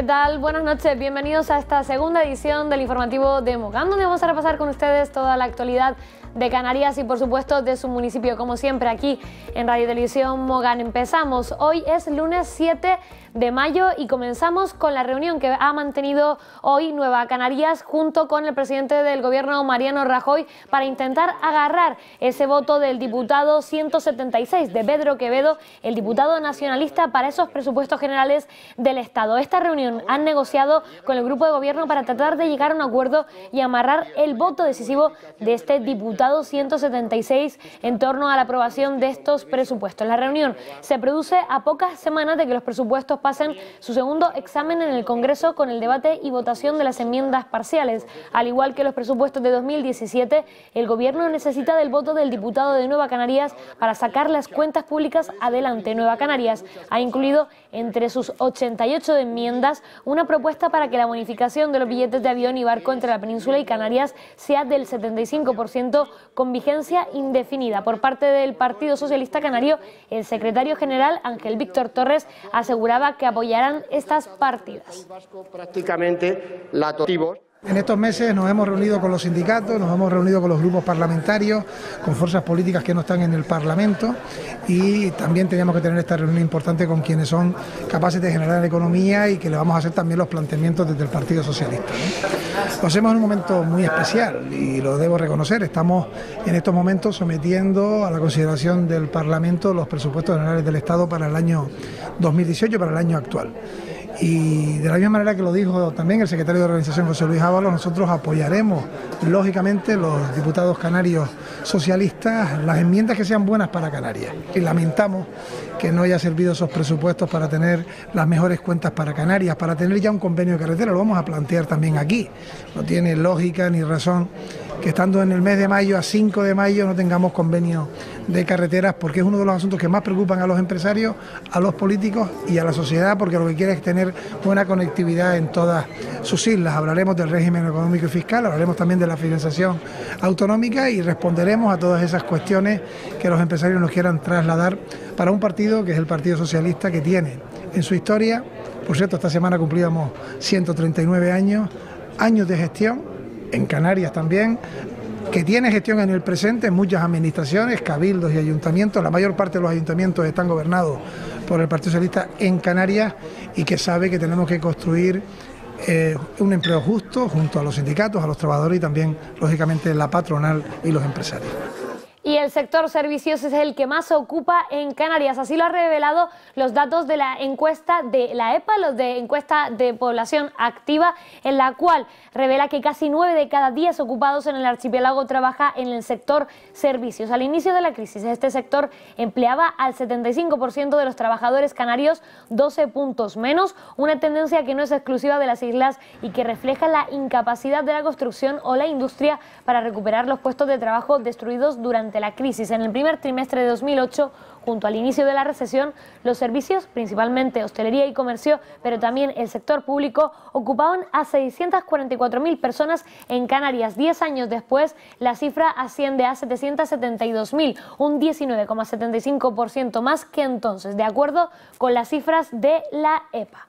¿Qué tal? Buenas noches, bienvenidos a esta segunda edición del informativo de Mogán, donde vamos a repasar con ustedes toda la actualidad de Canarias y por supuesto de su municipio. Como siempre aquí en Radio Televisión Mogán empezamos. Hoy es lunes 7 de mayo y comenzamos con la reunión que ha mantenido hoy Nueva Canarias junto con el presidente del gobierno Mariano Rajoy para intentar agarrar ese voto del diputado 176 de Pedro Quevedo, el diputado nacionalista para esos presupuestos generales del Estado. Esta reunión han negociado con el grupo de gobierno para tratar de llegar a un acuerdo y amarrar el voto decisivo de este diputado. 176 en torno a la aprobación de estos presupuestos. La reunión se produce a pocas semanas de que los presupuestos pasen su segundo examen en el Congreso con el debate y votación de las enmiendas parciales. Al igual que los presupuestos de 2017, el Gobierno necesita del voto del diputado de Nueva Canarias para sacar las cuentas públicas adelante. Nueva Canarias ha incluido entre sus 88 enmiendas una propuesta para que la bonificación de los billetes de avión y barco entre la península y Canarias sea del 75% con vigencia indefinida. Por parte del Partido Socialista Canario, el secretario general Ángel Víctor Torres aseguraba que apoyarán estas partidas. Prácticamente la en estos meses nos hemos reunido con los sindicatos, nos hemos reunido con los grupos parlamentarios, con fuerzas políticas que no están en el Parlamento y también teníamos que tener esta reunión importante con quienes son capaces de generar economía y que le vamos a hacer también los planteamientos desde el Partido Socialista. Lo hacemos en un momento muy especial y lo debo reconocer, estamos en estos momentos sometiendo a la consideración del Parlamento los presupuestos generales del Estado para el año 2018, para el año actual. Y de la misma manera que lo dijo también el secretario de organización José Luis Ábalos, nosotros apoyaremos, lógicamente, los diputados canarios socialistas, las enmiendas que sean buenas para Canarias. Y lamentamos que no haya servido esos presupuestos para tener las mejores cuentas para Canarias, para tener ya un convenio de carretera, lo vamos a plantear también aquí. No tiene lógica ni razón que estando en el mes de mayo a 5 de mayo no tengamos convenio de carreteras, porque es uno de los asuntos que más preocupan a los empresarios, a los políticos y a la sociedad, porque lo que quiere es tener buena conectividad en todas sus islas. Hablaremos del régimen económico y fiscal, hablaremos también de la financiación autonómica y responderemos a todas esas cuestiones que los empresarios nos quieran trasladar para un partido que es el Partido Socialista que tiene en su historia, por cierto, esta semana cumplíamos 139 años, años de gestión en Canarias también, que tiene gestión en el presente en muchas administraciones, cabildos y ayuntamientos, la mayor parte de los ayuntamientos están gobernados por el Partido Socialista en Canarias y que sabe que tenemos que construir eh, un empleo justo junto a los sindicatos, a los trabajadores y también, lógicamente, la patronal y los empresarios sector servicios es el que más ocupa en Canarias. Así lo han revelado los datos de la encuesta de la EPA, los de encuesta de población activa, en la cual revela que casi 9 de cada 10 ocupados en el archipiélago trabaja en el sector servicios. Al inicio de la crisis, este sector empleaba al 75% de los trabajadores canarios, 12 puntos menos, una tendencia que no es exclusiva de las islas y que refleja la incapacidad de la construcción o la industria para recuperar los puestos de trabajo destruidos durante la crisis en el primer trimestre de 2008, junto al inicio de la recesión, los servicios, principalmente hostelería y comercio, pero también el sector público, ocupaban a 644.000 personas en Canarias. Diez años después, la cifra asciende a 772.000, un 19,75% más que entonces, de acuerdo con las cifras de la EPA.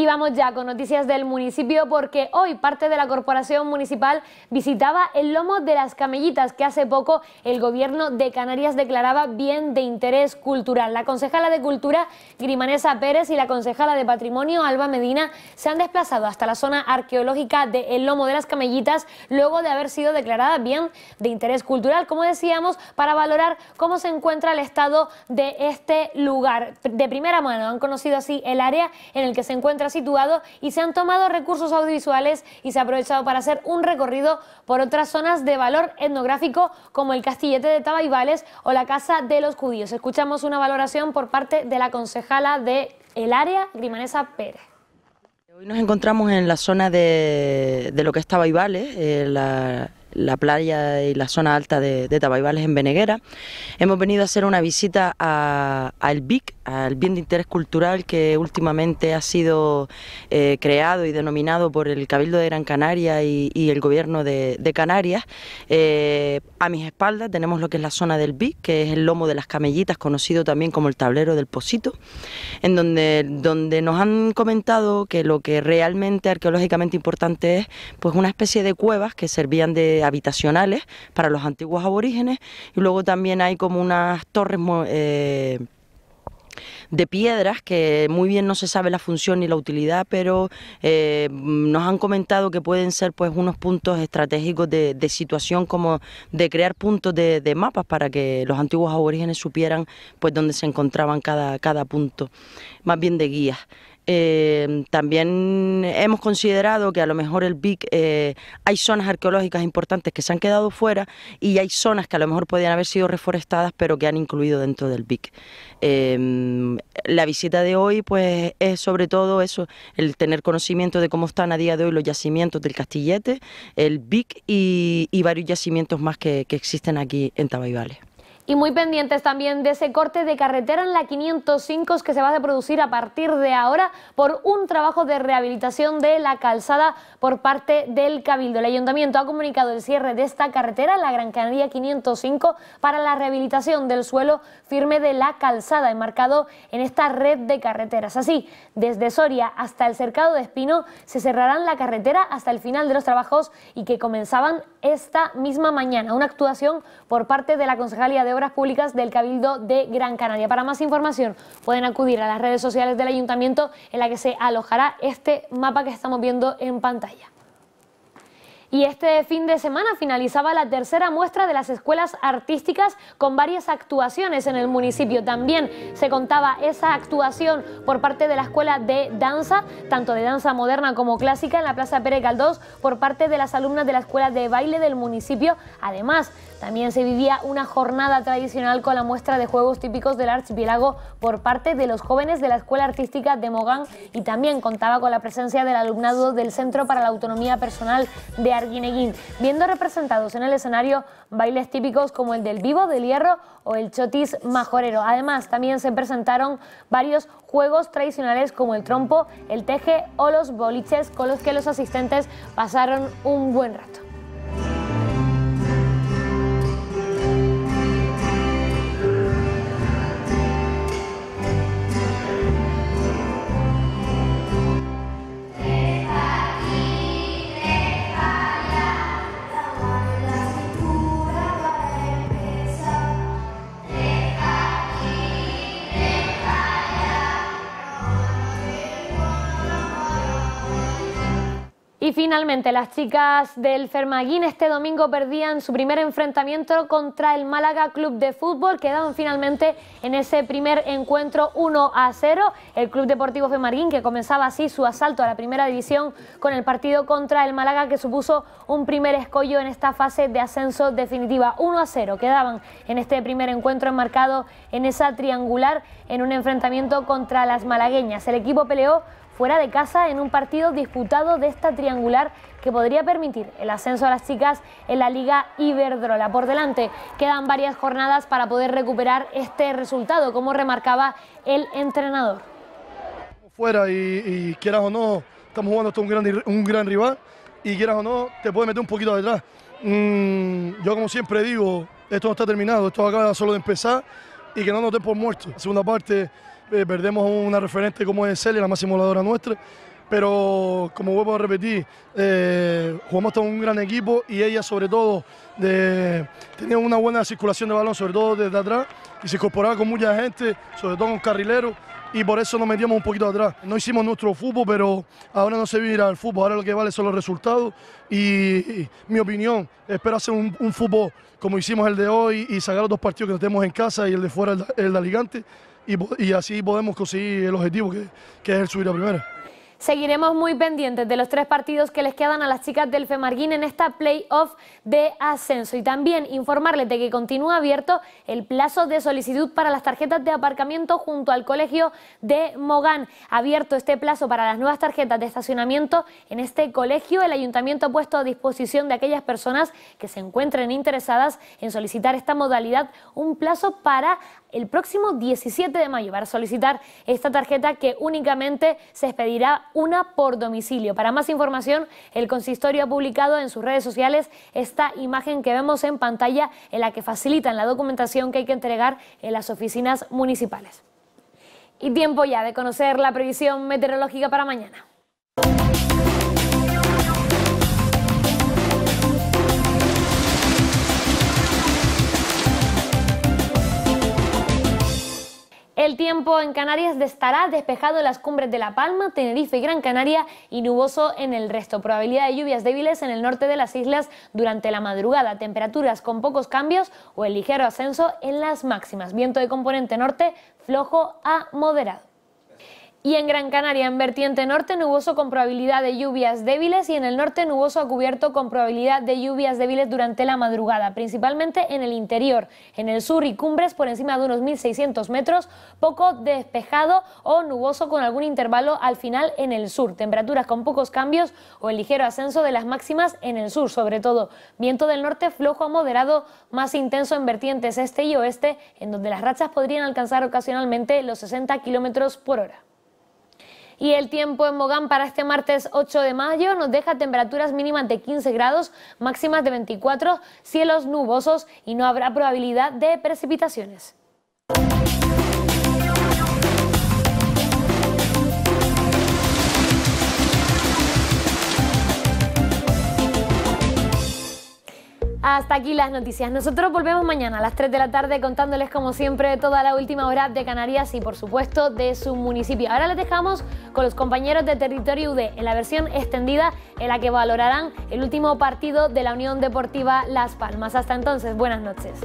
Y vamos ya con noticias del municipio porque hoy parte de la corporación municipal visitaba el lomo de las camellitas que hace poco el gobierno de Canarias declaraba bien de interés cultural. La concejala de Cultura, Grimanesa Pérez, y la concejala de Patrimonio, Alba Medina, se han desplazado hasta la zona arqueológica de el lomo de las camellitas luego de haber sido declarada bien de interés cultural, como decíamos, para valorar cómo se encuentra el estado de este lugar. De primera mano han conocido así el área en el que se encuentra situado y se han tomado recursos audiovisuales y se ha aprovechado para hacer un recorrido por otras zonas de valor etnográfico como el Castillete de Tabaibales o la Casa de los Judíos. Escuchamos una valoración por parte de la concejala de el área, Grimanesa Pérez. Hoy nos encontramos en la zona de, lo que es Tabaibales, eh, la, la playa y la zona alta de, de Tabaibales en Beneguera. Hemos venido a hacer una visita al BIC, al bien de interés cultural que últimamente ha sido eh, creado y denominado por el Cabildo de Gran Canaria y, el Gobierno de, Canarias. Eh, a mis espaldas tenemos lo que es la zona del BIC, que es el lomo de las camellitas, conocido también como el tablero del Posito, en donde, donde nos han comentado que lo que realmente arqueológicamente importante es pues una especie de cuevas que servían de habitacionales para los antiguos aborígenes y luego también hay como unas torres eh, de piedras que muy bien no se sabe la función ni la utilidad, pero eh, nos han comentado que pueden ser pues unos puntos estratégicos de, situación como de crear puntos de, mapas para que los antiguos aborígenes supieran pues dónde se encontraban cada, cada punto, más bien de guías. Eh, también hemos considerado que a lo mejor el BIC eh, hay zonas arqueológicas importantes que se han quedado fuera y hay zonas que a lo mejor podían haber sido reforestadas pero que han incluido dentro del BIC. Em, la visita de hoy pues es sobre todo eso, el tener conocimiento de cómo están a día de hoy los yacimientos del Castillete, el BIC y, varios yacimientos más que, que existen aquí en Tabaibales. Y muy pendientes también de ese corte de carretera en la 505 que se va a producir a partir de ahora por un trabajo de rehabilitación de la calzada por parte del Cabildo. El Ayuntamiento ha comunicado el cierre de esta carretera, la Gran Canaria 505, para la rehabilitación del suelo firme de la calzada enmarcado en esta red de carreteras. Así, desde Soria hasta el Cercado de Espino se cerrarán la carretera hasta el final de los trabajos y que comenzaban esta misma mañana. Una actuación por parte de la Concejalía de Públicas del Cabildo de Gran Canaria. Para más información pueden acudir a las redes sociales del Ayuntamiento en la que se alojará este mapa que estamos viendo en pantalla. Y este fin de semana finalizaba la tercera muestra de las escuelas artísticas con varias actuaciones en el municipio. También se contaba esa actuación por parte de la Escuela de Danza, tanto de danza moderna como clásica, en la Plaza Pérez Galdós, por parte de las alumnas de la Escuela de Baile del municipio. Además, también se vivía una jornada tradicional con la muestra de juegos típicos del archipiélago por parte de los jóvenes de la Escuela Artística de Mogán y también contaba con la presencia del alumnado del Centro para la Autonomía Personal de viendo representados en el escenario bailes típicos como el del vivo del hierro o el chotis majorero. Además, también se presentaron varios juegos tradicionales como el trompo, el teje o los boliches con los que los asistentes pasaron un buen rato. Y finalmente, las chicas del Fermaguín este domingo perdían su primer enfrentamiento contra el Málaga Club de Fútbol. quedaban finalmente en ese primer encuentro 1 a 0. El Club Deportivo Fermaguín, que comenzaba así su asalto a la primera división con el partido contra el Málaga, que supuso un primer escollo en esta fase de ascenso definitiva. 1 a 0 quedaban en este primer encuentro enmarcado en esa triangular en un enfrentamiento contra las malagueñas. El equipo peleó fuera de casa en un partido disputado de esta triangular que podría permitir el ascenso a las chicas en la Liga Iberdrola. Por delante quedan varias jornadas para poder recuperar este resultado, como remarcaba el entrenador. Fuera y, quieras o no, estamos jugando hasta un gran, un gran rival y quieras o no, te puede meter un poquito detrás. Mm, yo como siempre digo, esto no está terminado, esto acaba solo de empezar y que no nos dé por muertos. segunda parte eh, perdemos una referente como es Celia, la más simuladora nuestra. Pero como vuelvo a repetir, eh, jugamos con un gran equipo y ella sobre todo tenía una buena circulación de balón, sobre todo desde atrás, y se incorporaba con mucha gente, sobre todo con carrileros, y por eso nos metíamos un poquito atrás. No hicimos nuestro fútbol, pero ahora no se vira el fútbol, ahora lo que vale son los resultados y, mi opinión, espero hacer un, fútbol como hicimos el de hoy y sacar los dos partidos que tenemos en casa y el de fuera, el, el de Alicante y, así podemos conseguir el objetivo que, es el subir a primera. Seguiremos muy pendientes de los tres partidos que les quedan a las chicas del Femarguín en esta playoff de ascenso y también informarles de que continúa abierto el plazo de solicitud para las tarjetas de aparcamiento junto al colegio de Mogán. Abierto este plazo para las nuevas tarjetas de estacionamiento en este colegio, el ayuntamiento ha puesto a disposición de aquellas personas que se encuentren interesadas en solicitar esta modalidad un plazo para el próximo 17 de mayo para solicitar esta tarjeta que únicamente se expedirá una por domicilio. Para más información, el consistorio ha publicado en sus redes sociales esta imagen que vemos en pantalla en la que facilitan la documentación que hay que entregar en las oficinas municipales. Y tiempo ya de conocer la previsión meteorológica para mañana. El tiempo en Canarias estará despejado en las cumbres de La Palma, Tenerife y Gran Canaria y nuboso en el resto. Probabilidad de lluvias débiles en el norte de las islas durante la madrugada. Temperaturas con pocos cambios o el ligero ascenso en las máximas. Viento de componente norte flojo a moderado. Y en Gran Canaria, en vertiente norte, nuboso con probabilidad de lluvias débiles y en el norte nuboso a cubierto con probabilidad de lluvias débiles durante la madrugada, principalmente en el interior, en el sur y cumbres por encima de unos 1.600 metros, poco despejado o nuboso con algún intervalo al final en el sur, temperaturas con pocos cambios o el ligero ascenso de las máximas en el sur, sobre todo viento del norte flojo a moderado más intenso en vertientes este y oeste, en donde las rachas podrían alcanzar ocasionalmente los 60 kilómetros por hora. Y el tiempo en Mogán para este martes 8 de mayo nos deja temperaturas mínimas de 15 grados, máximas de 24, cielos nubosos y no habrá probabilidad de precipitaciones. Hasta aquí las noticias. Nosotros volvemos mañana a las 3 de la tarde contándoles como siempre toda la última hora de Canarias y por supuesto de su municipio. Ahora les dejamos con los compañeros de Territorio UD en la versión extendida en la que valorarán el último partido de la Unión Deportiva Las Palmas. Hasta entonces, buenas noches.